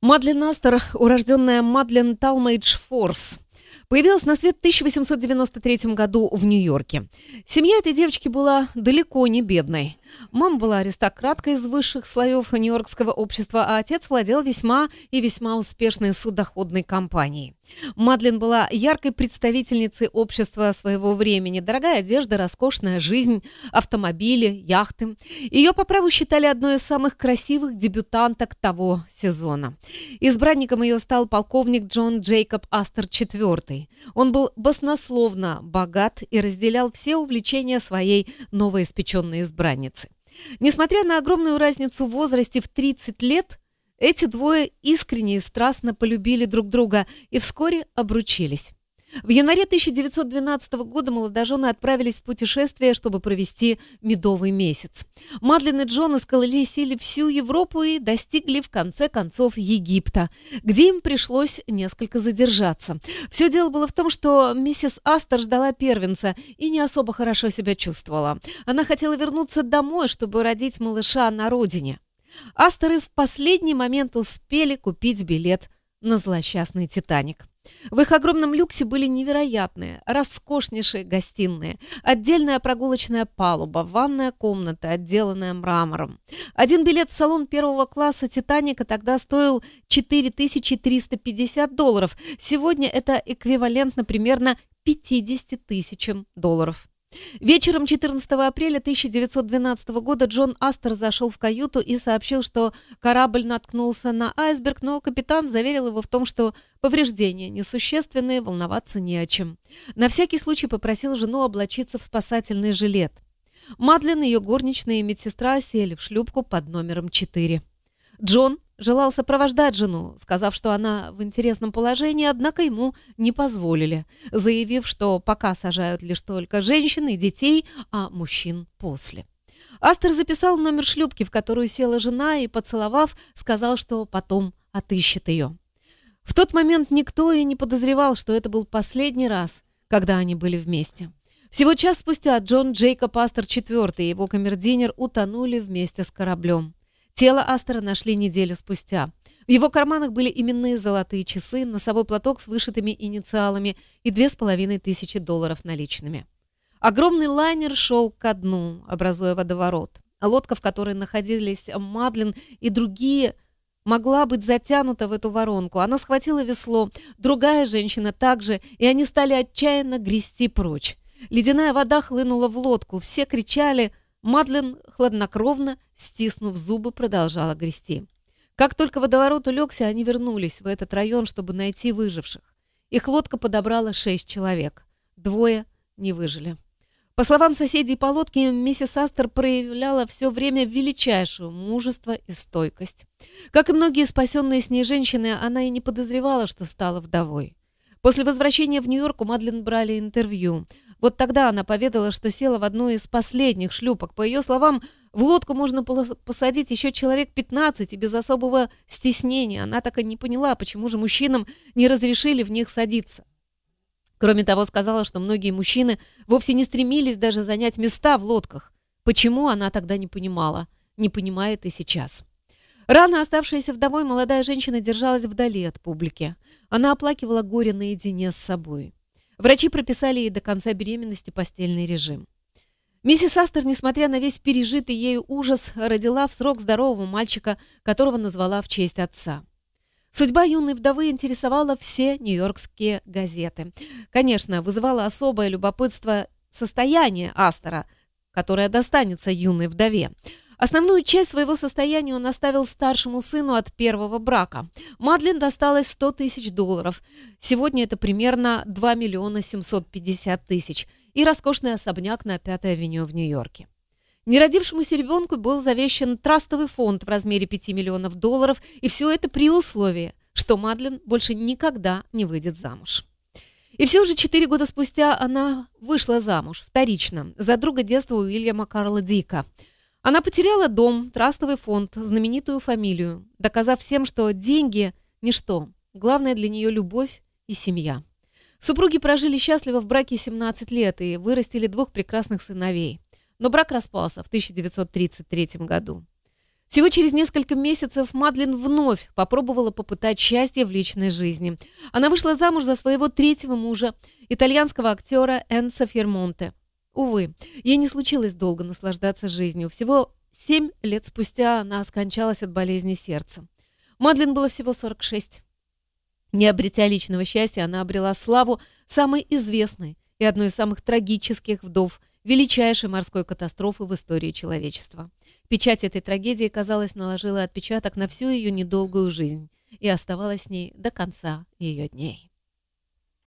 Мадлен Астер, урожденная Мадлен Талмейдж Форс, Появилась на свет в 1893 году в Нью-Йорке. Семья этой девочки была далеко не бедной. Мама была аристократкой из высших слоев Нью-Йоркского общества, а отец владел весьма и весьма успешной судоходной компанией. Мадлен была яркой представительницей общества своего времени. Дорогая одежда, роскошная жизнь, автомобили, яхты. Ее по праву считали одной из самых красивых дебютанток того сезона. Избранником ее стал полковник Джон Джейкоб Астер IV женой. Он был баснословно богат и разделял все увлечения своей новоиспеченной избранницы. Несмотря на огромную разницу в возрасте в 30 лет, эти двое искренне и страстно полюбили друг друга и вскоре обручились. В январе 1912 года молодожены отправились в путешествие, чтобы провести медовый месяц. Мадлен и Джон исколесили всю Европу и достигли, в конце концов, Египта, где им пришлось несколько задержаться. Все дело было в том, что миссис Астер ждала первенца и не особо хорошо себя чувствовала. Она хотела вернуться домой, чтобы родить малыша на родине. Астеры в последний момент успели купить билет на злосчастный «Титаник». В их огромном люксе были невероятные, роскошнейшие гостиные, отдельная прогулочная палуба, ванная комната, отделанная мрамором. Один билет в салон первого класса «Титаника» тогда стоил 4350 долларов. Сегодня это эквивалентно примерно 50 тысячам долларов. Вечером 14 апреля 1912 года Джон Астер зашел в каюту и сообщил, что корабль наткнулся на айсберг, но капитан заверил его в том, что повреждения несущественные, волноваться не о чем. На всякий случай попросил жену облачиться в спасательный жилет. Мадлен, ее горничная и медсестра сели в шлюпку под номером 4. Джон желал сопровождать жену, сказав, что она в интересном положении, однако ему не позволили, заявив, что пока сажают лишь только женщин и детей, а мужчин после. Астер записал номер шлюпки, в которую села жена, и, поцеловав, сказал, что потом отыщет ее. В тот момент никто и не подозревал, что это был последний раз, когда они были вместе. Всего час спустя Джон Джейкоб Астер IV и его камердинер утонули вместе с кораблем. Тело Астера нашли неделю спустя. В его карманах были именные золотые часы, носовой платок с вышитыми инициалами и две с половиной тысячи долларов наличными. Огромный лайнер шел ко дну, образуя водоворот. Лодка, в которой находились Мадлен и другие, могла быть затянута в эту воронку. Она схватила весло, другая женщина также, и они стали отчаянно грести прочь. Ледяная вода хлынула в лодку, все кричали – Мадлен, хладнокровно, стиснув зубы, продолжала грести. Как только водоворот улегся, они вернулись в этот район, чтобы найти выживших. Их лодка подобрала шесть человек. Двое не выжили. По словам соседей по лодке, миссис Астер проявляла все время величайшую мужество и стойкость. Как и многие спасенные с ней женщины, она и не подозревала, что стала вдовой. После возвращения в Нью-Йорк у Мадлен брали интервью – вот тогда она поведала, что села в одну из последних шлюпок. По ее словам, в лодку можно посадить еще человек 15 и без особого стеснения. Она так и не поняла, почему же мужчинам не разрешили в них садиться. Кроме того, сказала, что многие мужчины вовсе не стремились даже занять места в лодках. Почему она тогда не понимала? Не понимает и сейчас. Рано оставшаяся вдовой молодая женщина держалась вдали от публики. Она оплакивала горе наедине с собой. Врачи прописали ей до конца беременности постельный режим. Миссис Астер, несмотря на весь пережитый ею ужас, родила в срок здорового мальчика, которого назвала в честь отца. Судьба юной вдовы интересовала все нью-йоркские газеты. Конечно, вызывало особое любопытство состояние Астера, которое достанется юной вдове – Основную часть своего состояния он оставил старшему сыну от первого брака. Мадлен досталось 100 тысяч долларов. Сегодня это примерно 2 миллиона 750 тысяч. И роскошный особняк на Пятой авеню в Нью-Йорке. Неродившемуся ребенку был завещан трастовый фонд в размере 5 миллионов долларов. И все это при условии, что Мадлен больше никогда не выйдет замуж. И все же четыре года спустя она вышла замуж вторично за друга детства Уильяма Карла Дика – она потеряла дом, трастовый фонд, знаменитую фамилию, доказав всем, что деньги – ничто. Главное для нее – любовь и семья. Супруги прожили счастливо в браке 17 лет и вырастили двух прекрасных сыновей. Но брак распался в 1933 году. Всего через несколько месяцев Мадлен вновь попробовала попытать счастье в личной жизни. Она вышла замуж за своего третьего мужа, итальянского актера Энса Фермонте. Увы, ей не случилось долго наслаждаться жизнью. Всего семь лет спустя она скончалась от болезни сердца. Мадлен было всего 46. Не обретя личного счастья, она обрела славу самой известной и одной из самых трагических вдов величайшей морской катастрофы в истории человечества. Печать этой трагедии, казалось, наложила отпечаток на всю ее недолгую жизнь и оставалась с ней до конца ее дней.